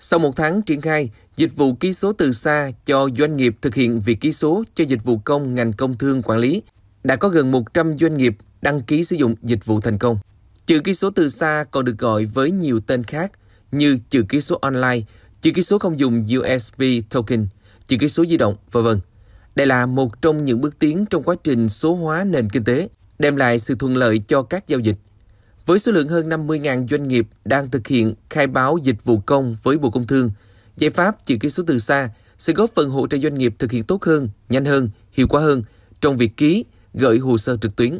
Sau một tháng triển khai, dịch vụ ký số từ xa cho doanh nghiệp thực hiện việc ký số cho dịch vụ công ngành công thương quản lý. Đã có gần 100 doanh nghiệp đăng ký sử dụng dịch vụ thành công. Chữ ký số từ xa còn được gọi với nhiều tên khác như chữ ký số online, chữ ký số không dùng USB token, chữ ký số di động, vân vân. Đây là một trong những bước tiến trong quá trình số hóa nền kinh tế, đem lại sự thuận lợi cho các giao dịch với số lượng hơn 50.000 doanh nghiệp đang thực hiện khai báo dịch vụ công với Bộ Công Thương, giải pháp chữ ký số từ xa sẽ góp phần hỗ trợ doanh nghiệp thực hiện tốt hơn, nhanh hơn, hiệu quả hơn trong việc ký, gửi hồ sơ trực tuyến.